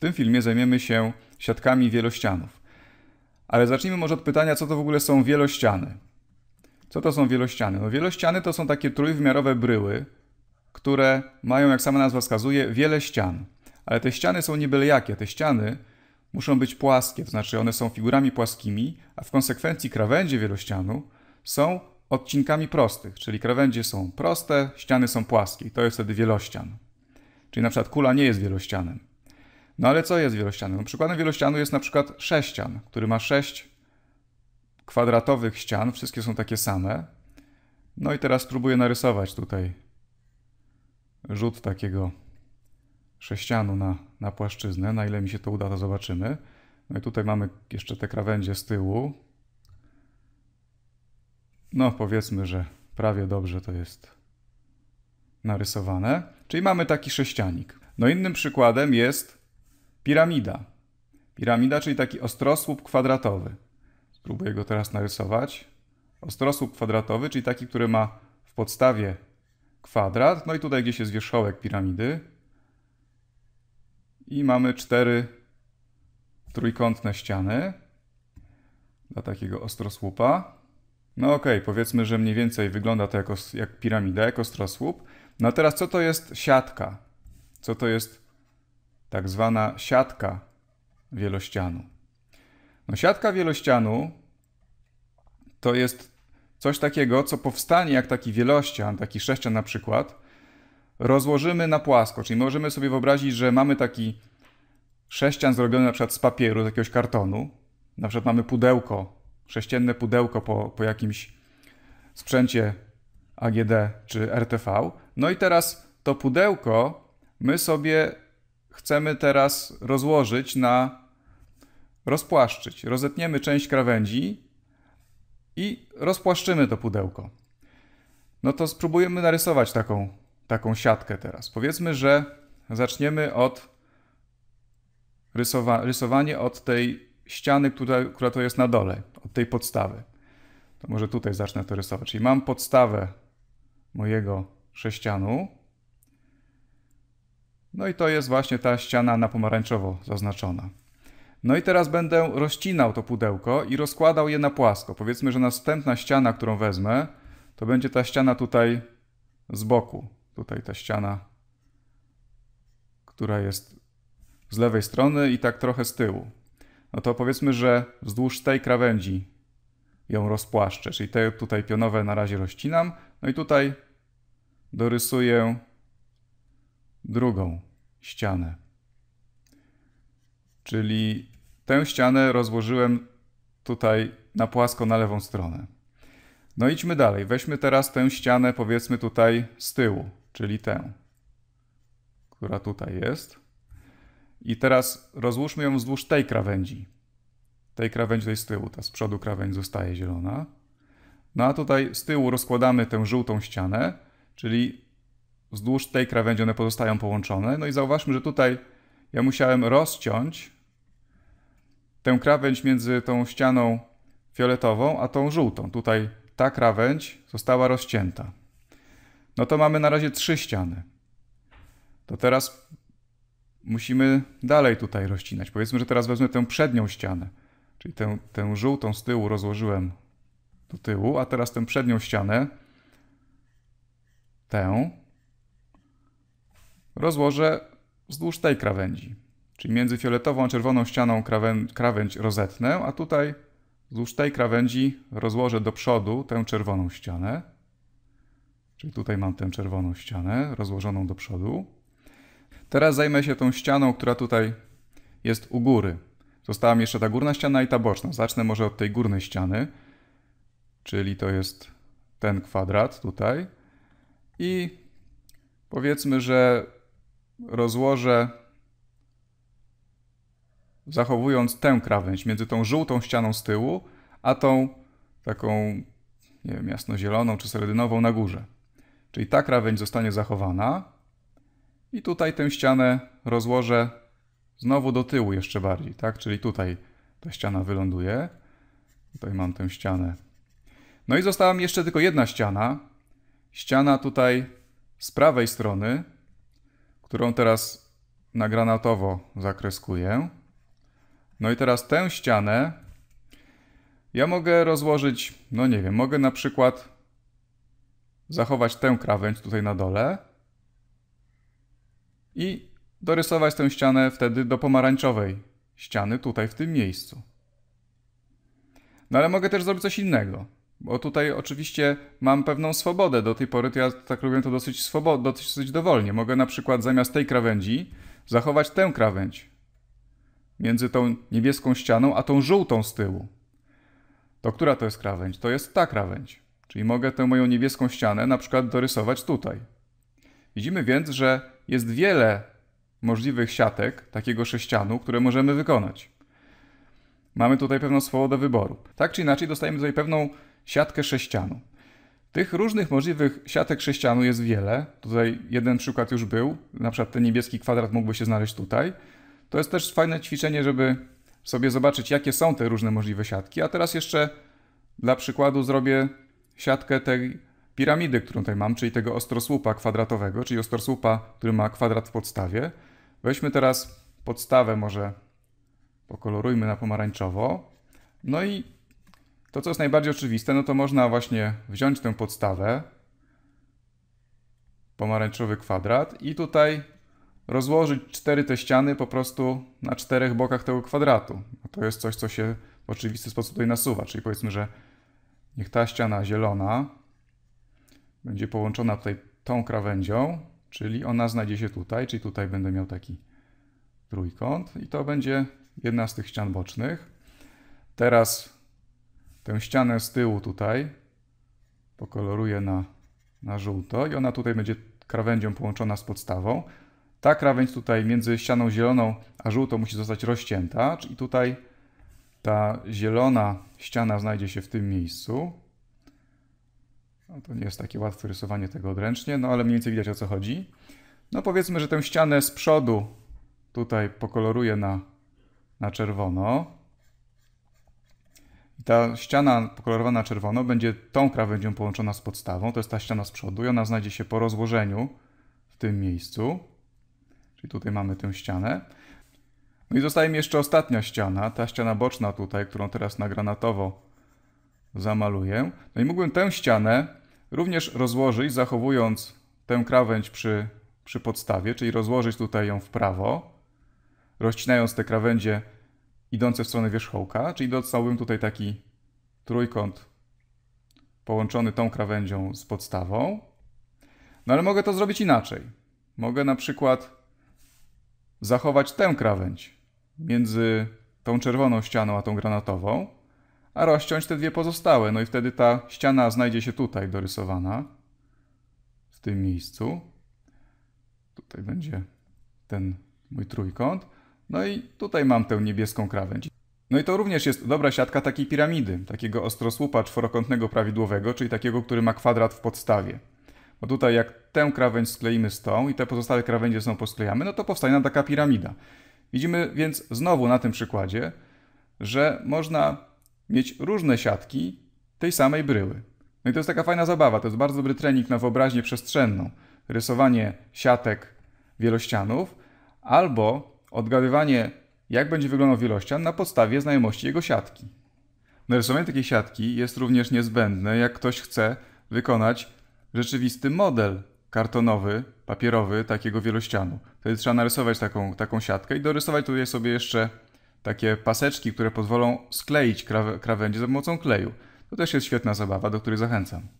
tym filmie zajmiemy się siatkami wielościanów. Ale zacznijmy może od pytania, co to w ogóle są wielościany. Co to są wielościany? No wielościany to są takie trójwymiarowe bryły, które mają, jak sama nazwa wskazuje, wiele ścian. Ale te ściany są niebyle jakie. Te ściany muszą być płaskie, to znaczy one są figurami płaskimi, a w konsekwencji krawędzie wielościanu są odcinkami prostych, czyli krawędzie są proste, ściany są płaskie. I to jest wtedy wielościan. Czyli na przykład kula nie jest wielościanem. No ale co jest wielościanem? No, przykładem wielościanu jest na przykład sześcian, który ma sześć kwadratowych ścian, wszystkie są takie same. No i teraz spróbuję narysować tutaj rzut takiego sześcianu na, na płaszczyznę. Na ile mi się to uda, to zobaczymy. No i tutaj mamy jeszcze te krawędzie z tyłu. No powiedzmy, że prawie dobrze to jest narysowane. Czyli mamy taki sześcianik. No innym przykładem jest Piramida. Piramida, czyli taki ostrosłup kwadratowy. Spróbuję go teraz narysować. Ostrosłup kwadratowy, czyli taki, który ma w podstawie kwadrat. No i tutaj gdzieś jest wierzchołek piramidy. I mamy cztery trójkątne ściany dla takiego ostrosłupa. No ok, powiedzmy, że mniej więcej wygląda to jako, jak piramida, jak ostrosłup. No a teraz co to jest siatka? Co to jest tak zwana siatka wielościanu. No, siatka wielościanu to jest coś takiego, co powstanie jak taki wielościan, taki sześcian na przykład, rozłożymy na płasko, czyli możemy sobie wyobrazić, że mamy taki sześcian zrobiony na przykład z papieru, z jakiegoś kartonu, na przykład mamy pudełko, sześcienne pudełko po, po jakimś sprzęcie AGD czy RTV, no i teraz to pudełko my sobie chcemy teraz rozłożyć na rozpłaszczyć. Rozetniemy część krawędzi i rozpłaszczymy to pudełko. No to spróbujemy narysować taką, taką siatkę teraz. Powiedzmy, że zaczniemy od rysowa rysowanie od tej ściany, która, która to jest na dole, od tej podstawy. To może tutaj zacznę to rysować. Czyli mam podstawę mojego sześcianu no i to jest właśnie ta ściana na pomarańczowo zaznaczona. No i teraz będę rozcinał to pudełko i rozkładał je na płasko. Powiedzmy, że następna ściana, którą wezmę, to będzie ta ściana tutaj z boku. Tutaj ta ściana, która jest z lewej strony i tak trochę z tyłu. No to powiedzmy, że wzdłuż tej krawędzi ją rozpłaszczę, czyli te tutaj pionowe na razie rozcinam. No i tutaj dorysuję drugą ścianę. Czyli tę ścianę rozłożyłem tutaj na płasko na lewą stronę. No idźmy dalej. Weźmy teraz tę ścianę, powiedzmy tutaj z tyłu, czyli tę, która tutaj jest. I teraz rozłóżmy ją wzdłuż tej krawędzi. Tej krawędzi tutaj z tyłu, ta z przodu krawędź zostaje zielona. No a tutaj z tyłu rozkładamy tę żółtą ścianę, czyli wzdłuż tej krawędzi one pozostają połączone. No i zauważmy, że tutaj ja musiałem rozciąć tę krawędź między tą ścianą fioletową a tą żółtą. Tutaj ta krawędź została rozcięta. No to mamy na razie trzy ściany. To teraz musimy dalej tutaj rozcinać. Powiedzmy, że teraz wezmę tę przednią ścianę, czyli tę, tę żółtą z tyłu rozłożyłem do tyłu, a teraz tę przednią ścianę, tę, rozłożę wzdłuż tej krawędzi. Czyli między fioletową a czerwoną ścianą krawędź rozetnę, a tutaj wzdłuż tej krawędzi rozłożę do przodu tę czerwoną ścianę. Czyli tutaj mam tę czerwoną ścianę rozłożoną do przodu. Teraz zajmę się tą ścianą, która tutaj jest u góry. Została mi jeszcze ta górna ściana i ta boczna. Zacznę może od tej górnej ściany, czyli to jest ten kwadrat tutaj. I powiedzmy, że rozłożę, zachowując tę krawędź między tą żółtą ścianą z tyłu, a tą taką, nie wiem, jasnozieloną czy seledynową na górze. Czyli ta krawędź zostanie zachowana i tutaj tę ścianę rozłożę znowu do tyłu jeszcze bardziej, tak? Czyli tutaj ta ściana wyląduje. Tutaj mam tę ścianę. No i została mi jeszcze tylko jedna ściana. Ściana tutaj z prawej strony, którą teraz na granatowo zakreskuję. No i teraz tę ścianę ja mogę rozłożyć, no nie wiem, mogę na przykład zachować tę krawędź tutaj na dole i dorysować tę ścianę wtedy do pomarańczowej ściany tutaj w tym miejscu. No ale mogę też zrobić coś innego. Bo tutaj oczywiście mam pewną swobodę. Do tej pory to ja tak robię to dosyć, swobod- dosyć dowolnie. Mogę na przykład zamiast tej krawędzi zachować tę krawędź między tą niebieską ścianą a tą żółtą z tyłu. To która to jest krawędź? To jest ta krawędź. Czyli mogę tę moją niebieską ścianę na przykład dorysować tutaj. Widzimy więc, że jest wiele możliwych siatek takiego sześcianu, które możemy wykonać. Mamy tutaj pewną swobodę wyboru. Tak czy inaczej dostajemy tutaj pewną siatkę sześcianu. Tych różnych możliwych siatek sześcianu jest wiele. Tutaj jeden przykład już był, na przykład ten niebieski kwadrat mógłby się znaleźć tutaj. To jest też fajne ćwiczenie, żeby sobie zobaczyć, jakie są te różne możliwe siatki. A teraz jeszcze dla przykładu zrobię siatkę tej piramidy, którą tutaj mam, czyli tego ostrosłupa kwadratowego, czyli ostrosłupa, który ma kwadrat w podstawie. Weźmy teraz podstawę może pokolorujmy na pomarańczowo. No i to, co jest najbardziej oczywiste, no to można właśnie wziąć tę podstawę, pomarańczowy kwadrat i tutaj rozłożyć cztery te ściany po prostu na czterech bokach tego kwadratu. No to jest coś, co się w oczywisty sposób tutaj nasuwa, czyli powiedzmy, że niech ta ściana zielona będzie połączona tutaj tą krawędzią, czyli ona znajdzie się tutaj, czyli tutaj będę miał taki trójkąt i to będzie jedna z tych ścian bocznych. Teraz tę ścianę z tyłu tutaj pokoloruję na, na żółto i ona tutaj będzie krawędzią połączona z podstawą. Ta krawędź tutaj między ścianą zieloną a żółtą musi zostać rozcięta, i tutaj ta zielona ściana znajdzie się w tym miejscu. No, to nie jest takie łatwe rysowanie tego odręcznie, no ale mniej więcej widać o co chodzi. No powiedzmy, że tę ścianę z przodu tutaj pokoloruję na, na czerwono. I ta ściana pokolorowana czerwono będzie tą krawędzią połączona z podstawą, to jest ta ściana z przodu i ona znajdzie się po rozłożeniu w tym miejscu. Czyli tutaj mamy tę ścianę. No i zostaje mi jeszcze ostatnia ściana, ta ściana boczna tutaj, którą teraz na granatowo zamaluję. No i mógłbym tę ścianę również rozłożyć, zachowując tę krawędź przy, przy podstawie, czyli rozłożyć tutaj ją w prawo, rozcinając te krawędzie idące w stronę wierzchołka, czyli dostałbym tutaj taki trójkąt połączony tą krawędzią z podstawą. No ale mogę to zrobić inaczej. Mogę na przykład zachować tę krawędź między tą czerwoną ścianą a tą granatową, a rozciąć te dwie pozostałe. No i wtedy ta ściana znajdzie się tutaj dorysowana, w tym miejscu. Tutaj będzie ten mój trójkąt. No i tutaj mam tę niebieską krawędź. No i to również jest dobra siatka takiej piramidy, takiego ostrosłupa czworokątnego prawidłowego, czyli takiego, który ma kwadrat w podstawie. Bo tutaj jak tę krawędź skleimy z tą i te pozostałe krawędzie są posklejamy, no to powstaje nam taka piramida. Widzimy więc znowu na tym przykładzie, że można mieć różne siatki tej samej bryły. No i to jest taka fajna zabawa, to jest bardzo dobry trening na wyobraźnię przestrzenną. Rysowanie siatek wielościanów albo odgadywanie, jak będzie wyglądał wielościan na podstawie znajomości jego siatki. Narysowanie takiej siatki jest również niezbędne, jak ktoś chce wykonać rzeczywisty model kartonowy, papierowy takiego wielościanu. Wtedy trzeba narysować taką, taką siatkę i dorysować tutaj sobie jeszcze takie paseczki, które pozwolą skleić krawędzie za pomocą kleju. To też jest świetna zabawa, do której zachęcam.